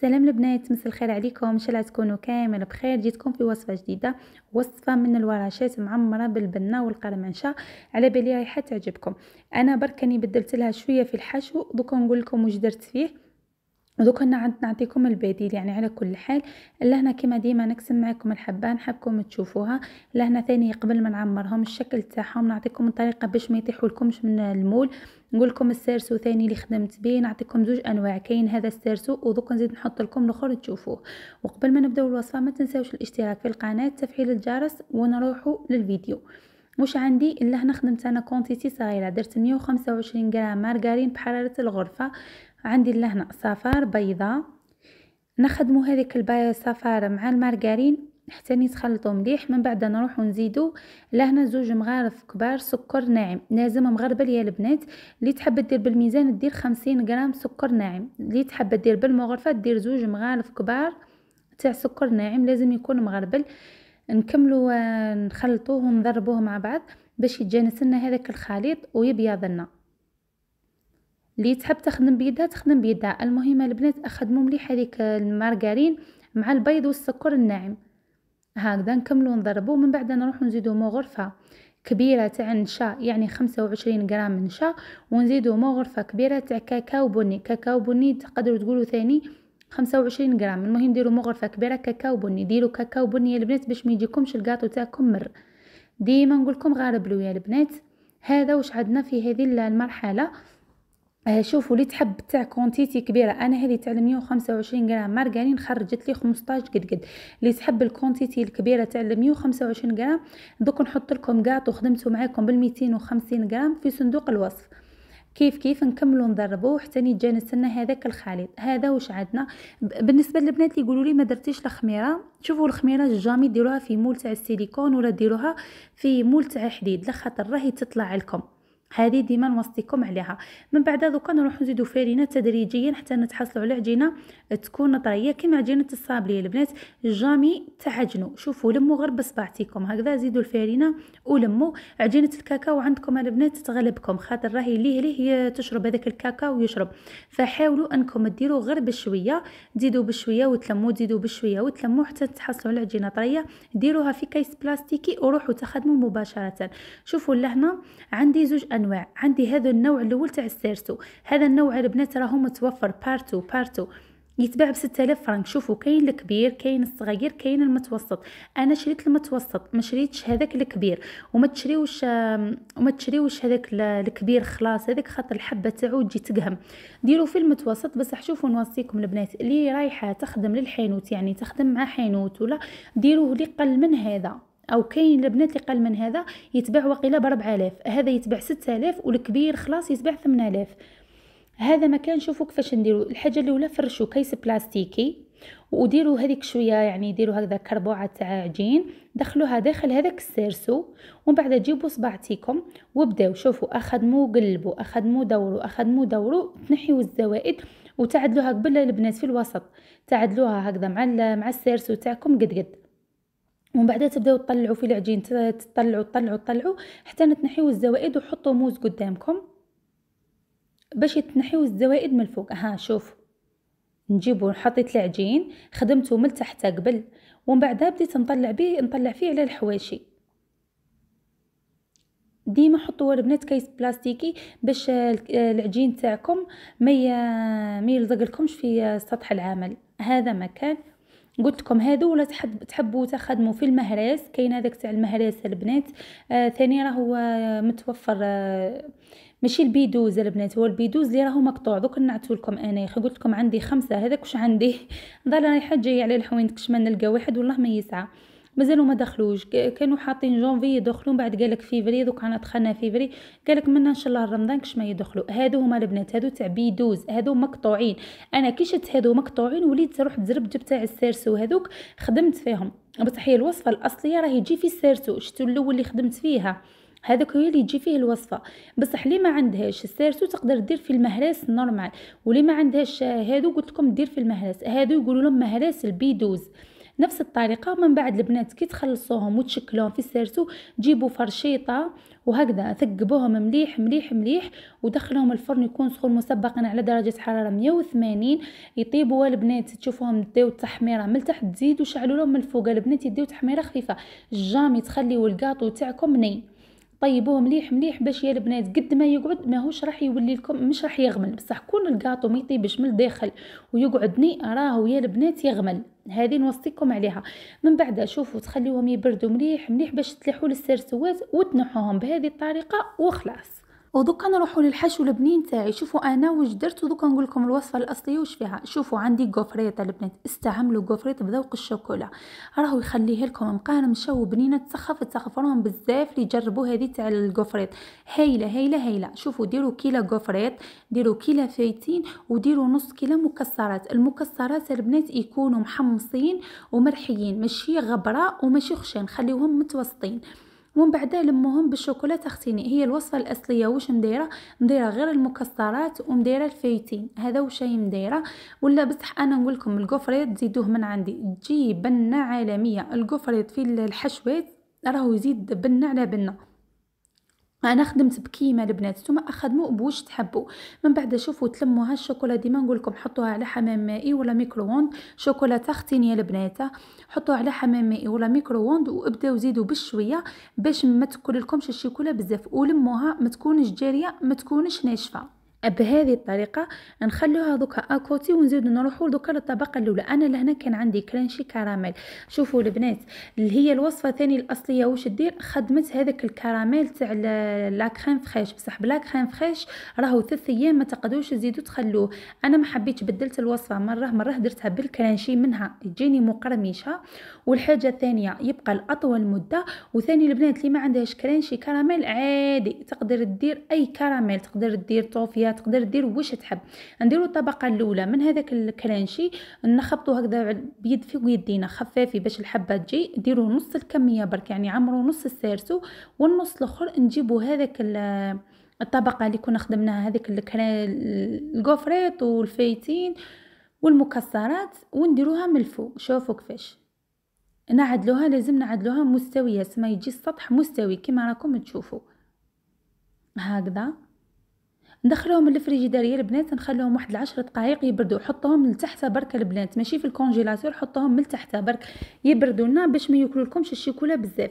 سلام البنات مساء الخير عليكم ان شاء الله تكونوا كامل بخير جيتكم في وصفه جديده وصفه من الورشات معمره بالبنه والقرمشه على بالي رايحه تعجبكم انا برك بدلت لها شويه في الحشو دوكا نقول لكم واش درت فيه دوك هنا نعطيكم البديل يعني على كل حال لهنا كما ديما نقسم معكم الحبه نحبكم تشوفوها لهنا ثاني قبل ما نعمرهم الشكل تاعهم نعطيكم الطريقه باش ما يطيحوا لكمش من المول نقول لكم السيرسو ثاني اللي خدمت به نعطيكم زوج انواع كاين هذا السيرسو ودوك نزيد نحط لكم الاخر تشوفوه وقبل ما نبداو الوصفه ما تنساوش الاشتراك في القناه تفعيل الجرس ونروحوا للفيديو مش عندي الا هنا خدمت انا كونتيتي صغيره درت 125 غرام مارغرين بحراره الغرفه عندي لهنا صفار بيضة نخدمو هذيك البيض صفار مع المارغرين حتى نتخلطو مليح من بعد نروحو نزيدو لهنا زوج مغارف كبار سكر ناعم لازم مغربل يا البنات اللي تحب دير بالميزان دير خمسين غرام سكر ناعم اللي تحب دير بالمغرفه دير زوج مغارف كبار تاع سكر ناعم لازم يكون مغربل نكملو آه، نخلطوه ونضربوه مع بعض باش يتجانس لنا هذاك الخليط ويبيض لنا اللي تحب تخدم بيدها تخدم بيدها المهم البنات اخدموا مليح هذيك المارغرين مع البيض والسكر الناعم هكذا نكملو نضربو من بعد نروحو نزيدو مغرفه كبيره تاع نشا يعني خمسة وعشرين غرام نشا ونزيدوا مغرفه كبيره تاع كاكاو بني كاكاو بني تقدروا تقولوا ثاني خمسة غرام المهم ديروا مغرفه كبيره كاكاو بني ديروا كاكاو بني يا البنات باش ما يجيكمش الكاطو تاعكم مر ديما نقولكم غاربلو يا البنات هذا واش عندنا في هذه المرحله آه، شوفوا لي تحب تاع كونتيتي كبيره انا هذه تاع 125 غرام مارغرين خرجت لي 15 قد اللي تحب الكونتيتي الكبيره تاع 125 غرام دوك نحط لكم قاط خدمته معاكم بال 250 غرام في صندوق الوصف كيف كيف نكملوا نضربوا حتى يجي نستنى هذاك الخليط هذا واش عندنا بالنسبه للبنات اللي يقولوا لي ما درتيش الخميره شوفوا الخميره جامي ديروها في مول تاع السيليكون ولا ديروها في مول تاع حديد لخاطر راهي تطلع لكم هذه ديما نوصيكم عليها من بعد دوكا نروحو نزيدو فارينه تدريجيا حتى نتحصلوا على عجينه تكون طريه كيما عجينه الصابليه البنات جامي تعجنوا شوفوا لموا غير بصباعتيكم هكذا زيدوا الفارينه ولموا عجينه الكاكاو عندكم البنات تغلبكم خاطر راهي ليه ليه تشرب هذاك الكاكاو يشرب فحاولوا انكم ديروا غير بشويه زيدوا بشويه وتلموا زيدوا بشويه وتلموا حتى تحصلوا على عجينه طريه ديروها في كيس بلاستيكي وروحوا تخدموا مباشره شوفوا لهنا عندي زوج انواع عندي هذا النوع الاول تاع السيرسو هذا النوع البنات راهو متوفر بارتو بارتو يتباع ب 6000 فرانك شوفوا كاين الكبير كاين الصغير كاين المتوسط انا شريت المتوسط ما شريتش هذاك الكبير وما تشريوش وما تشريوش هذاك الكبير خلاص هذاك خاطر الحبه تاعو تجي تقهم ديروا في المتوسط بصح شوفوا نوصيكم البنات اللي رايحه تخدم للحانوت يعني تخدم مع حانوت ولا ديروه لي قل من هذا او كاين البنات اللي قل من هذا يتباع وقيله ب 4000 هذا يتباع 6000 والكبير خلاص يتباع 8000 هذا مكان شوفوا كيفاش نديرو الحاجه الاولى فرشوا كيس بلاستيكي وديروا هذيك شويه يعني ديروا هكذا كربوعه تاع عجين دخلوها داخل هذاك السيرسو ومن بعد جيبوا صباعتيكم وبداو شوفوا اخدموا قلبوا اخدموا دوروا اخدموا دوروا تنحيوا الزوائد وتعدلوها قبل البنات في الوسط تعدلوها هكذا مع مع السيرسو تاعكم قد قد ومن بعدها تبداو تطلعوا في العجين تطلعوا تطلعوا تطلعوا حتى نتنحيو الزوائد وحطوا موز قدامكم باش يتنحيو الزوائد من الفوق ها شوف نجيبو حطيت العجين خدمته من تحت قبل ومن بعدها بديت نطلع به نطلع فيه على الحواشي ديما حطوا البنات كيس بلاستيكي باش العجين تاعكم ما يلزق لكمش في سطح العمل هذا مكان قلت لكم هذو تحبوا تخدموا في المهراس كاين هذاك تاع المهراس البنات آه ثاني راهو آه، متوفر آه ماشي البيدوز البنات هو البيدوز اللي راهو مقطوع دوك نعتو لكم انا يا اخي قلت لكم عندي خمسه هذاك واش عندي ضل رايحه جايه على الحوانت كش ما نلقى واحد والله ما يسعى مازالوا ما دخلوش كانوا حاطين جونفي يدخلون بعد قالك فيفري دوك انا دخلنا فيفري قالك منا ان شاء الله رمضان كش ما يدخلوا هادو هما البنات هادو تاع بيدوز هادو مقطوعين انا كي شفت هادو مقطوعين وليت نروح زربت جبت تاع السيرسو هذوك خدمت فيهم بصح هي الوصفه الاصليه راهي تجي في السيرسو شفتوا الاول اللي خدمت فيها هذاك هو اللي تجي فيه الوصفه بصح لي ما عندهاش السيرسو تقدر دير في المهراس نورمال ولي ما عندهاش هادو قلت لكم دير في المهراس هادو يقولوا لهم مهراس البيدوز نفس الطريقه من بعد البنات كي تخلصوهم وتشكلوهم في السيرتو جيبوا فرشيطه وهكذا ثقبوهم مليح مليح مليح ودخلوهم الفرن يكون سخون مسبقا على درجه حراره 180 يطيبوا البنات تشوفوهم ديو التحميره من تحت تزيدوا شعلوا لهم من الفوق البنات يديو تحميره خفيفه جامي تخليو الكاطو تاعكم ني طيبوه مليح مليح باش يا البنات قد ما يقعد ماهوش راح يولي لكم مش راح يغمل بصح كون الكاطو ما يطيبش من الداخل ويقعد ني راهو يا البنات يغمل هذه نوصيكم عليها من بعد شوفوا تخليوهم يبردوا مليح مليح باش تليحوا للسرسوات وتنحوهم بهذه الطريقه وخلاص ودوكا نروحوا للحشو البنين تاعي شوفوا انا واش درت ودوكا نقول لكم الوصفه الاصليه واش فيها شوفوا عندي كوفريطه البنات استعملوا كوفريط بذوق الشوكولا راهو يخليه لكم مقرمشه وبنينه تسخف تسخف بزاف اللي جربوا هذه تاع الكوفريط هايله هايله هايله شوفوا ديروا كيلا كوفريط ديروا كيلا فايتين وديروا نص كيلا مكسرات المكسرات البنات يكونوا محمصين ومرحيين ماشي غبره وماشي خشين خليوهم متوسطين ومن بعد لمهم بالشوكولاته اختيني هي الوصفه الاصليه واش مدايره مدايره غير المكسرات ومديره الفايتين هذا واش هي مدايره ولا بصح انا نقول لكم الكوفريت زيدوه من عندي تجي بنه عالميه الكوفريت في الحشوات راهو يزيد بنه على بنه انا خدمت بكيمه البنات نتوما اخدموا بوش تحبوا من بعد شوفوا تلموا هالشوكولا ديما نقول لكم حطوها على حمام مائي ولا ميكرووند شوكولاته ختينيه البنات حطوها على حمام مائي ولا ميكرووند وابداو زيدوا بشويه باش ما تكون لكمش الشوكولا بزاف ولموها ما تكونش جاريه ما تكونش ناشفه بهذه الطريقة نخلوها دوكا اكوتي ونزيد نروحو دوكا للطبقة الأولى أنا لهنا كان عندي كرانشي كراميل شوفوا البنات اللي هي الوصفة ثاني الأصلية واش دير خدمت هذاك الكراميل تاع لا كريم فريش بصح بلا كريم فريش راهو ثلاث أيام ما تقدروش تزيدو تخلوه أنا ما حبيتش بدلت الوصفة مرة مرة درتها بالكرانشي منها تجيني مقرمشة والحاجة الثانية يبقى الأطول مدة وثاني البنات اللي ما عندهاش كرانشي كراميل عادي تقدر تدير أي كراميل تقدر تدير توفيا هي تقدر دير واش تحب نديرو الطبقه الاولى من هذاك الكرانشي نخبطو هكذا بيد في يدينا خفافي باش الحبه تجي ديرو نص الكميه برك يعني عمرو نص السارسو والنص الاخر نجيبو هذاك الطبقه اللي كنا خدمناها هذيك الكوفريت والفايتين والمكسرات ونديروها من الفوق شوفوا كيفاش نعدلوها لازم نعدلوها مستويه سما يجي السطح مستوي كما راكم تشوفوا هكذا ندخلوهم للفريجيداريه البنات نخليهم واحد العشر دقائق يبردوا حطوهم لتحت برك البنات ماشي في الكونجيلاتور حطوهم من تحت برك يبردوا لنا باش ما ياكلولكمش الشوكولا الشيكولا بزاف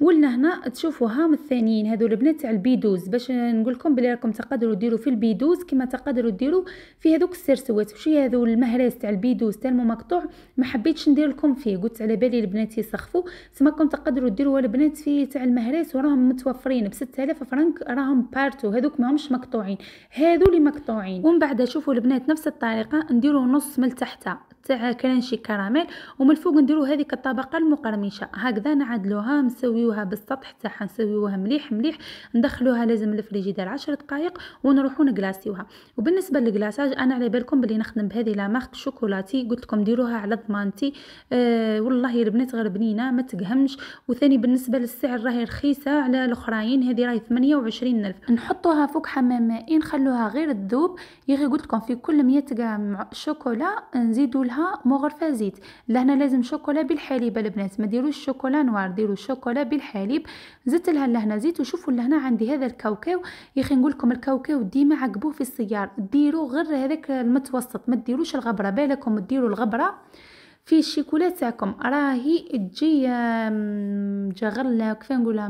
قلنا هنا تشوفوا هام الثانيين هذو البنات تاع البيدوز باش نقول لكم بلي راكم تقدروا ديروا في البيدوز كما تقدروا ديروا في هذوك السرسوات وشي هذو المهراس تاع البيدوز تالمو مقطوع ما حبيتش ندير لكم فيه قلت على بالي البنات يسخفوا تماكم تقدروا ديروا البنات في تاع المهراس وراهم متوفرين ب 6000 فرنك راهم بارتو هذوك ماهمش مقطوعين هذو اللي مقطوعين ومن بعد شوفوا البنات نفس الطريقه نديروا نص من تحتها تاع كرانشي كراميل ومن الفوق نديرو هذيك الطبقه المقرمشه هكذا نعدلوها نسويوها بالسطح تاعها نسويوها مليح مليح ندخلوها لازم للفريجيدير 10 دقائق ونروحو نكلاصيوها وبالنسبه للكلاساج انا على بالكم بلي نخدم بهذه لا مارك شوكولاتي قلت لكم ديروها على ضمانتي أه والله البنات غير بنينه ما تقهمش وثاني بالنسبه للسعر راهي رخيصه على الاخرين هذه راهي 28 الف نحطوها فوق حمام مائي نخلوها غير تذوب يا غير قلت لكم في كل 100 غرام شوكولا نزيدوا لها ديالها مغرفه زيت لهنا لازم شوكولا بالحليب البنات ما ديروش شوكولا نوار ديروا شوكولا بالحليب زدت لها لهنا زيت وشوفوا لهنا عندي هذا الكاوكاو يا اخي نقول لكم الكاوكاو ديما عقبوه في السيار ديروا غير هذاك المتوسط ما ديروش الغبره بالكم ديروا الغبره في الشيكولا تاعكم راهي تجي جغل كيف نقولها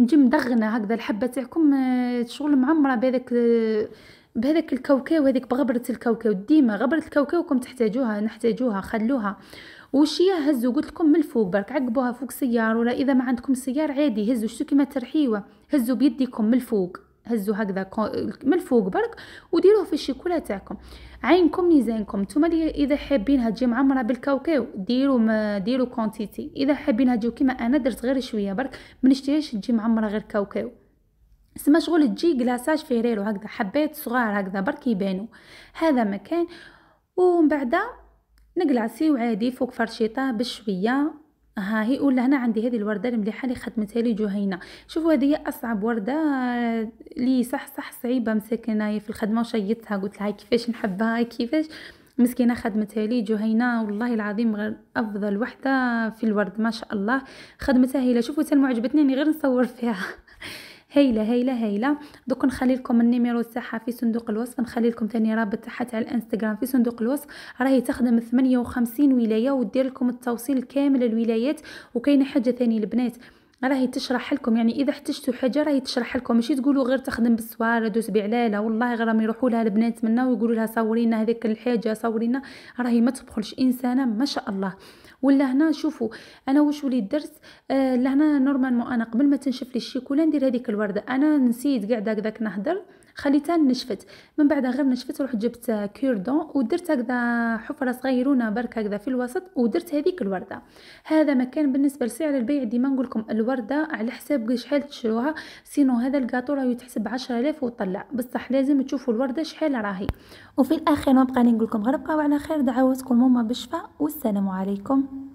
نجي مدغنه هكذا الحبه تاعكم آه، شغل معمره بهذاك آه، بهذاك الكاوكاو هذيك بغبرة الكاوكاو ديما غبرة كم تحتاجوها نحتاجوها خلوها وشيا هزوا قلت لكم من الفوق برك عقبوها فوق سيارة ولا اذا ما عندكم سيار عادي هزوا شتو كيما ترحيوه هزوا بيديكم من الفوق هزوا هكذا من الفوق برك وديروه في الشيكولا تاعكم عينكم ميزانكم نتوما اذا حابينها تجي معمره بالكاوكاو ديروا ما ديروا كونتيتي اذا حابينها تجي كيما انا درت غير شويه برك ما نشتريش تجي معمره غير كاوكاو سما شغل تجي كلاصاج فيريرو هكذا حبات صغار هكذا برك يبانو هذا مكان ومن بعد نقلعسيو عادي فوق فرشيطه بشويه ها هي ولا هنا عندي هذه الورده المليحه اللي خدمتها لي جهينه شوفوا هذه اصعب ورده لي صح صح صعيبه مسكنه في الخدمه وشيطتها قلت لها كيفاش نحبها كيفاش مسكينه خدمتها لي جهينه والله العظيم غير افضل وحده في الورد ما شاء الله خدمتها هي شوفوا حتى معجبتني غير نصور فيها هايله هايله هايله دوك نخلي لكم النيميرو تاعها في صندوق الوصف نخلي لكم ثاني رابط تاعها تاع الانستغرام في صندوق الوصف راهي تخدم 58 ولايه ودير لكم التوصيل كامل الولايات وكاينه حاجه ثاني البنات راهي تشرح لكم يعني اذا احتجتوا حاجه راهي تشرح لكم ماشي تقولوا غير تخدم بالسوار دوس بعلالة والله غير راهم يروحوا لها البنات منا ويقولوا لها صورينا هذيك الحاجه صورينا راهي ما تبخلش انسانه ما شاء الله ولا هنا شوفوا انا واش وليت درت آه لهنا نورمالمون انا قبل ما تنشف لي الشيكولا ندير هذيك الورده انا نسيت قاعده هكذاك نهضر خليتها نشفت من بعد غير نشفت رحت جبت كيردون ودرت هكذا حفره صغيرونه برك هكذا في الوسط ودرت هذيك الورده هذا مكان بالنسبه لسعر البيع ديما نقول لكم الورده على حساب شحال تشروها سينو هذا الكاطو راه يتحسب 10000 وطلع بصح لازم تشوفوا الورده شحال راهي وفي الاخير نبقى نقول لكم غير بقاو على خير دعواتكم هما بالشفاء والسلام عليكم